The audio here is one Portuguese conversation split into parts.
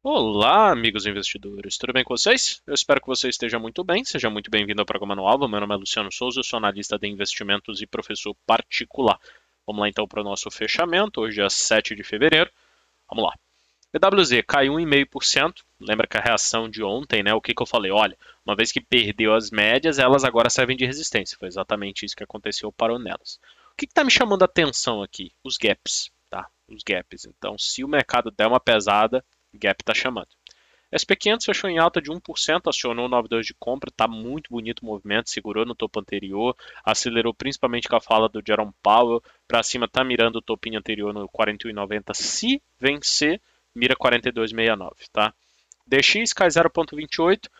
Olá, amigos investidores, tudo bem com vocês? Eu espero que você esteja muito bem. Seja muito bem-vindo ao programa no Alvo. Meu nome é Luciano Souza, eu sou analista de investimentos e professor particular. Vamos lá então para o nosso fechamento, hoje é 7 de fevereiro. Vamos lá. EWZ caiu 1,5%. Lembra que a reação de ontem, né? O que, que eu falei? Olha, uma vez que perdeu as médias, elas agora servem de resistência. Foi exatamente isso que aconteceu para o Nelas. O que está me chamando a atenção aqui? Os gaps, tá? Os gaps. Então, se o mercado der uma pesada, Gap está chamando. SP500 fechou em alta de 1%, acionou 92 de compra, está muito bonito o movimento, segurou no topo anterior, acelerou principalmente com a fala do Jerome Powell, para cima está mirando o topinho anterior no 41,90, se vencer, mira 42,69, tá? DX cai 0,28,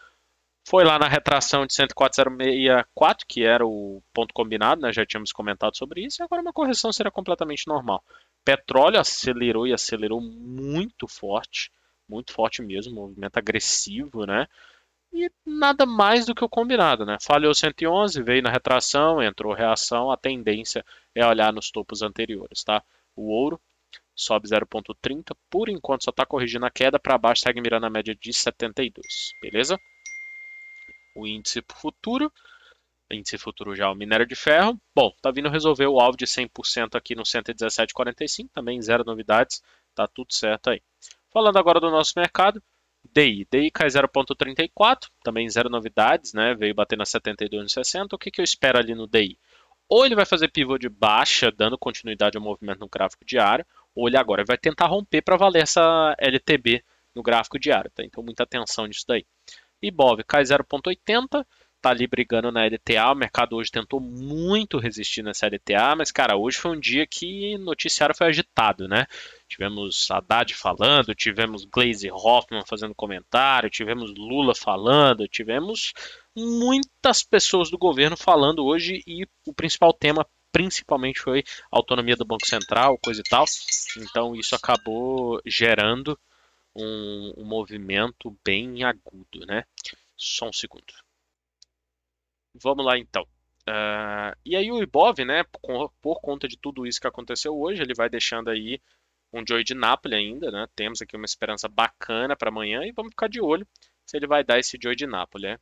foi lá na retração de 104,064, que era o ponto combinado, né? já tínhamos comentado sobre isso, e agora uma correção será completamente normal. Petróleo acelerou e acelerou muito forte, muito forte mesmo, movimento agressivo, né? E nada mais do que o combinado, né? Falhou 111, veio na retração, entrou reação, a tendência é olhar nos topos anteriores, tá? O ouro sobe 0,30, por enquanto só está corrigindo a queda, para baixo segue mirando a média de 72, beleza? O índice futuro, índice futuro já é o minério de ferro. Bom, tá vindo resolver o alvo de 100% aqui no 117,45, também zero novidades, tá tudo certo aí. Falando agora do nosso mercado, DI. DI cai 0,34, também zero novidades, né? Veio bater na 72,60. O que, que eu espero ali no DI? Ou ele vai fazer pivô de baixa, dando continuidade ao movimento no gráfico diário, ou ele agora vai tentar romper para valer essa LTB no gráfico diário. Tá? Então, muita atenção nisso daí. IBOV cai 0,80, tá ali brigando na LTA. O mercado hoje tentou muito resistir nessa LTA, mas, cara, hoje foi um dia que o noticiário foi agitado, né? Tivemos Haddad falando, tivemos Glaze Hoffman fazendo comentário, tivemos Lula falando, tivemos muitas pessoas do governo falando hoje e o principal tema principalmente foi a autonomia do Banco Central, coisa e tal. Então isso acabou gerando um, um movimento bem agudo, né? Só um segundo. Vamos lá então. Uh, e aí o Ibov, né, por, por, conta de tudo isso que aconteceu hoje, ele vai deixando aí um joy de Napoli ainda, né? Temos aqui uma esperança bacana para amanhã e vamos ficar de olho se ele vai dar esse joy de Napoli, né?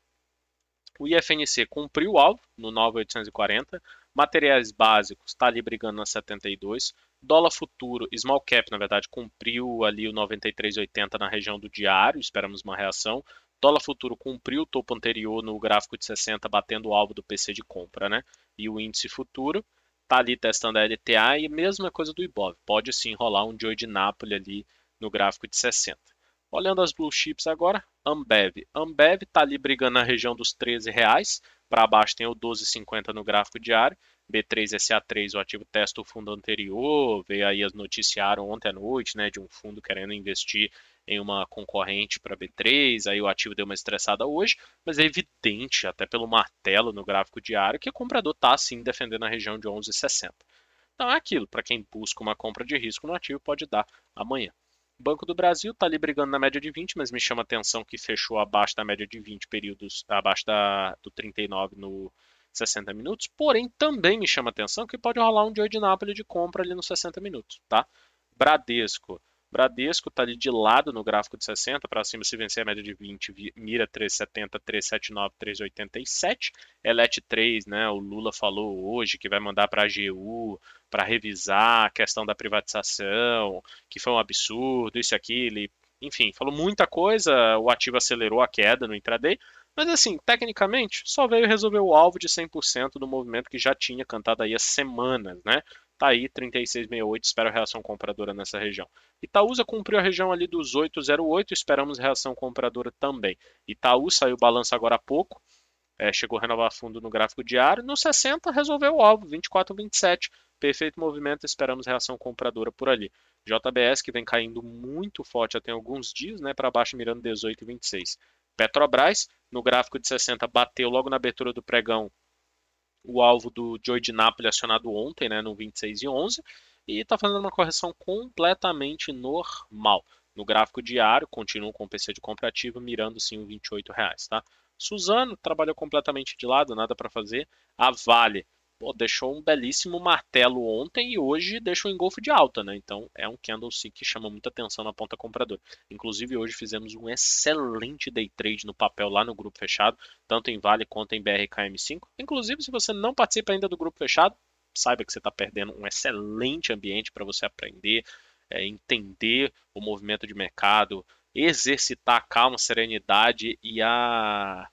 O IFNC cumpriu o alvo no 9,840, materiais básicos está ali brigando na 72, dólar futuro, small cap, na verdade, cumpriu ali o 93,80 na região do diário, esperamos uma reação, Dólar futuro cumpriu o topo anterior no gráfico de 60, batendo o alvo do PC de compra, né? E o índice futuro está ali testando a LTA e a mesma coisa do Ibov. Pode sim rolar um Joy de Nápoles ali no gráfico de 60. Olhando as blue chips agora, Ambev. Ambev está ali brigando na região dos 13 reais. Para baixo tem o 12,50 no gráfico diário. B3SA3, o ativo testa o fundo anterior. Veio aí as noticiaram ontem à noite, né, de um fundo querendo investir em uma concorrente para B3, aí o ativo deu uma estressada hoje, mas é evidente, até pelo martelo no gráfico diário, que o comprador está sim defendendo a região de 11,60. Então é aquilo, para quem busca uma compra de risco no ativo pode dar amanhã. Banco do Brasil está ali brigando na média de 20, mas me chama a atenção que fechou abaixo da média de 20 períodos, abaixo da, do 39 no 60 minutos. Porém, também me chama a atenção que pode rolar um de Nápoles de compra ali nos 60 minutos, tá? Bradesco Bradesco está ali de lado no gráfico de 60, para cima se vencer a média de 20, mira 370, 379, 387. Elet 3, né? O Lula falou hoje que vai mandar para a AGU para revisar a questão da privatização, que foi um absurdo, isso e aquilo. Enfim, falou muita coisa, o ativo acelerou a queda no intraday, mas assim, tecnicamente, só veio resolver o alvo de 100% do movimento que já tinha cantado aí há semanas, né? Tá aí 3668, espero reação compradora nessa região. Itaúsa cumpriu a região ali dos 808, esperamos reação compradora também. Itaú saiu balanço agora há pouco, é, chegou a renovar fundo no gráfico diário. No 60 resolveu o alvo, 24,27. Perfeito movimento, esperamos reação compradora por ali. JBS que vem caindo muito forte até alguns dias, né, para baixo mirando 18,26. Petrobras, no gráfico de 60, bateu logo na abertura do pregão o alvo do Joey de Napoli acionado ontem, né, no 26 e 11, e está fazendo uma correção completamente normal. No gráfico diário, continua com o PC de compra ativo, mirando sim o R$ 28,00, tá? Suzano trabalhou completamente de lado, nada para fazer. A Vale pô, deixou um belíssimo martelo ontem e hoje deixou em golfo de alta, né? Então é um candlestick que chama muita atenção na ponta comprador. Inclusive hoje fizemos um excelente day trade no papel lá no grupo fechado, tanto em Vale quanto em BRKM5. Inclusive, se você não participa ainda do grupo fechado, saiba que você está perdendo um excelente ambiente para você aprender, é, entender o movimento de mercado, exercitar a calma, a serenidade e a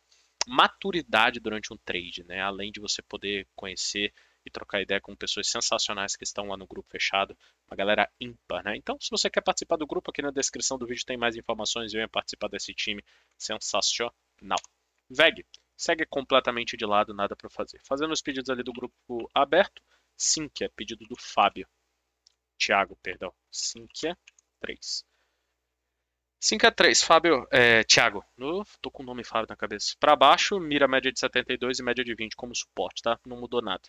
maturidade durante um trade, né? Além de você poder conhecer e trocar ideia com pessoas sensacionais que estão lá no grupo fechado, uma galera ímpar, né? Então, se você quer participar do grupo, aqui na descrição do vídeo tem mais informações e venha participar desse time sensacional. VEG segue completamente de lado, nada para fazer. Fazendo os pedidos ali do grupo aberto, é pedido do Fábio. Thiago, perdão, é. 3. 5x3, Fábio, é, Thiago, eu tô com o nome Fábio na cabeça. Para baixo, mira média de 72 e média de 20 como suporte, tá? Não mudou nada.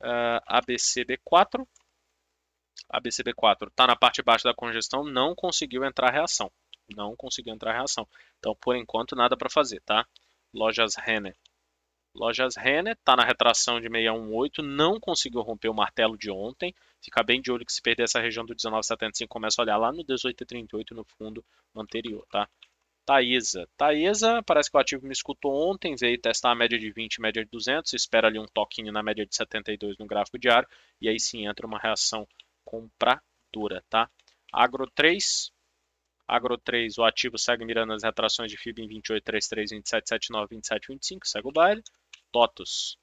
Uh, ah, ABCB4. ABCB4 está na parte de baixo da congestão, não conseguiu entrar a reação. Não conseguiu entrar a reação. Então, por enquanto, nada para fazer, tá? Lojas Renner. Lojas Renner está na retração de 618, não conseguiu romper o martelo de ontem. Fica bem de olho que se perder essa região do 1975, começa a olhar lá no 1838 no fundo anterior, tá? Taísa. Taísa, parece que o ativo me escutou ontem, veio testar a média de 20, média de 200, espera ali um toquinho na média de 72 no gráfico diário, e aí sim entra uma reação compradora, tá? Agro 3, Agro 3, o ativo segue mirando as retrações de FIB em 28, 33, 27, 79, 27, 25, segue o baile. TOTUS.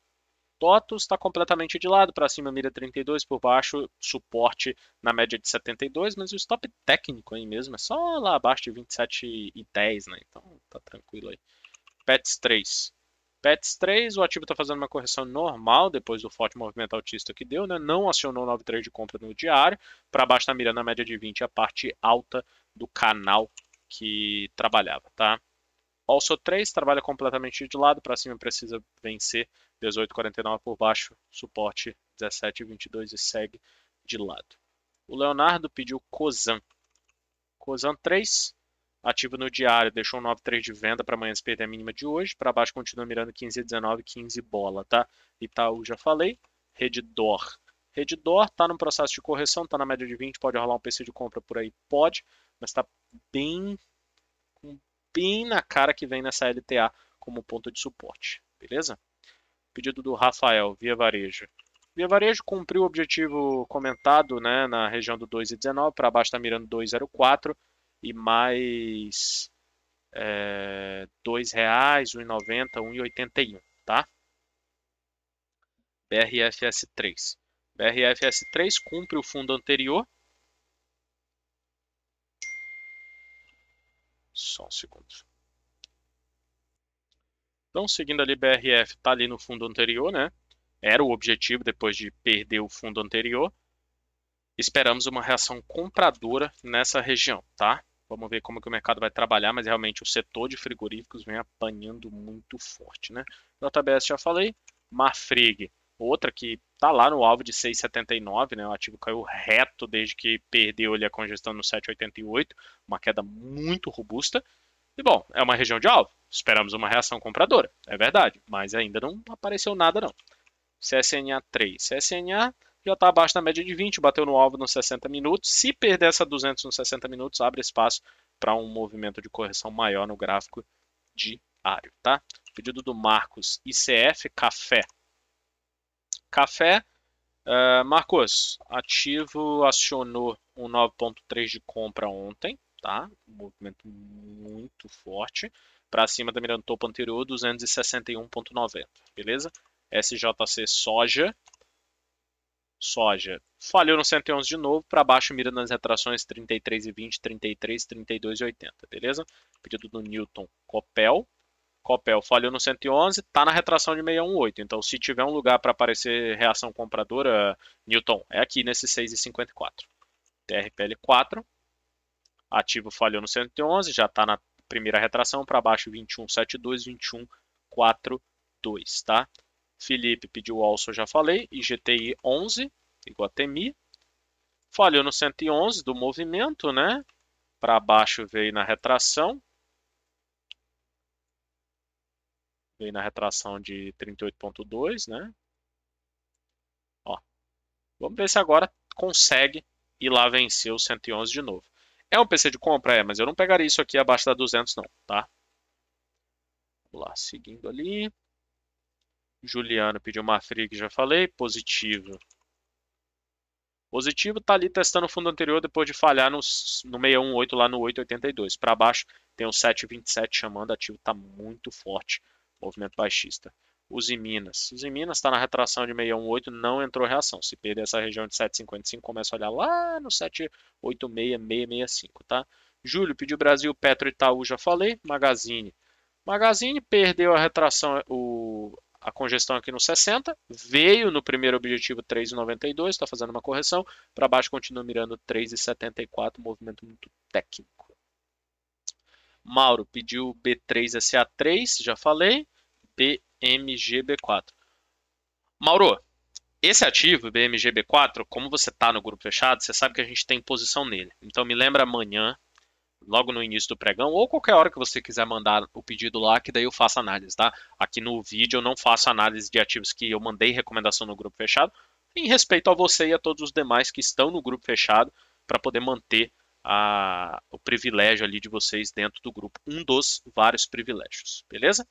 TOTUS está completamente de lado, para cima mira 32, por baixo suporte na média de 72, mas o stop técnico aí mesmo é só lá abaixo de 27 e 10, né? Então tá tranquilo aí. PETS 3. PETS 3, o ativo está fazendo uma correção normal depois do forte movimento altista que deu, né? Não acionou 9.3 de compra no diário, para baixo tá mirando na média de 20 a parte alta do canal que trabalhava, tá? Also 3 trabalha completamente de lado, para cima precisa vencer 18,49 por baixo, suporte 17,22 e segue de lado. O Leonardo pediu Cozan. Cozan 3, ativo no diário, deixou um 9,3 de venda para amanhã se perder a mínima de hoje. Para baixo continua mirando 15 19, 15 bola, tá? Itaú já falei. Reddor. Reddor está num processo de correção, está na média de 20, pode rolar um PC de compra por aí? Pode, mas está bem bem na cara que vem nessa LTA como ponto de suporte, beleza? Pedido do Rafael, via varejo. Via Varejo cumpriu o objetivo comentado né, na região do 2,19, para baixo está mirando 2,04 e mais R$ 2,00, 1,90, 1,81, tá? BRFS3. BRFS3 cumpre o fundo anterior, só um segundo. Então, seguindo ali, BRF está ali no fundo anterior, né? Era o objetivo depois de perder o fundo anterior. Esperamos uma reação compradora nessa região, tá? Vamos ver como que o mercado vai trabalhar, mas realmente o setor de frigoríficos vem apanhando muito forte, né? JBS já falei, Marfrig, outra que tá lá no alvo de 6,79, né? O ativo caiu reto desde que perdeu ali a congestão no 7,88, uma queda muito robusta. E bom, é uma região de alvo. Esperamos uma reação compradora, é verdade, mas ainda não apareceu nada não. CSNA 3, CSNA já está abaixo da média de 20, bateu no alvo nos 60 minutos. Se perder essa 200 nos 60 minutos, abre espaço para um movimento de correção maior no gráfico diário, tá? Pedido do Marcos, ICF Café Café. Uh, Marcos, ativo acionou um 9.3 de compra ontem, tá? Um movimento muito forte. Para cima da mirando topo anterior, 261.90, beleza? SJC soja. Soja falhou no 111 de novo, para baixo mira nas retrações 33,20, 33, 32,80, beleza? Pedido do Newton Copel, Copel é falhou no 111, está na retração de 618. Então, se tiver um lugar para aparecer reação compradora, Newton, é aqui nesse 6,54. TRPL4, ativo falhou no 111, já está na primeira retração, para baixo 21,72, 21,42, tá? Felipe pediu also, já falei, IGTI 11, igual a TMI. Falhou no 111 do movimento, né? Para baixo veio na retração, veio na retração de 38.2, né? Ó. Vamos ver se agora consegue ir lá vencer o 111 de novo. É um PC de compra? É, mas eu não pegaria isso aqui abaixo da 200 não, tá? Vamos lá, seguindo ali. Juliano pediu uma fria que já falei, positivo. Positivo está ali testando o fundo anterior depois de falhar no, no 618 lá no 882. Para baixo tem o 727 chamando, ativo está muito forte movimento baixista. Use em Minas. Use em Minas está na retração de 618, não entrou reação. Se perder essa região de 7,55, começa a olhar lá no 786, 665, tá? Júlio pediu Brasil, Petro Itaú, já falei. Magazine. Magazine perdeu a retração, o, a congestão aqui no 60, veio no primeiro objetivo 3,92, está fazendo uma correção, para baixo continua mirando 3,74, movimento muito técnico. Mauro pediu B3SA3, já falei, BMGB4. Mauro, esse ativo, BMGB4, como você está no grupo fechado, você sabe que a gente tem posição nele. Então me lembra amanhã, logo no início do pregão, ou qualquer hora que você quiser mandar o pedido lá, que daí eu faço análise, tá? Aqui no vídeo eu não faço análise de ativos que eu mandei recomendação no grupo fechado, em respeito a você e a todos os demais que estão no grupo fechado, para poder manter a, o privilégio ali de vocês dentro do grupo, um dos vários privilégios, beleza?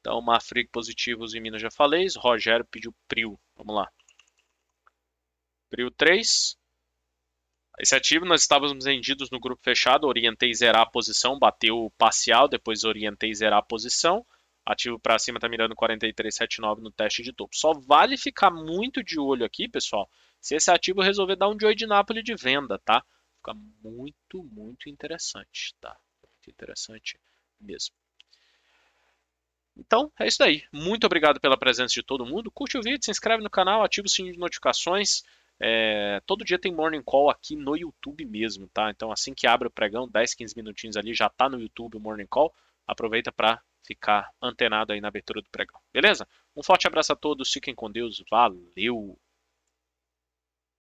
Então, Mafrig positivos em Minas já falei, Rogério pediu Prio vamos lá. Prio 3. Esse ativo, nós estávamos vendidos no grupo fechado, orientei zerar a posição, bateu parcial, depois orientei zerar a posição. Ativo para cima está mirando 43,79 no teste de topo. Só vale ficar muito de olho aqui, pessoal, se esse ativo resolver dar um Joy de Nápoles de venda, tá? muito, muito interessante, tá? Muito interessante mesmo. Então, é isso aí Muito obrigado pela presença de todo mundo. Curte o vídeo, se inscreve no canal, ativa o sininho de notificações. É, todo dia tem Morning Call aqui no YouTube mesmo, tá? Então, assim que abre o pregão, 10, 15 minutinhos ali, já tá no YouTube o Morning Call. Aproveita para ficar antenado aí na abertura do pregão, beleza? Um forte abraço a todos, fiquem com Deus, valeu!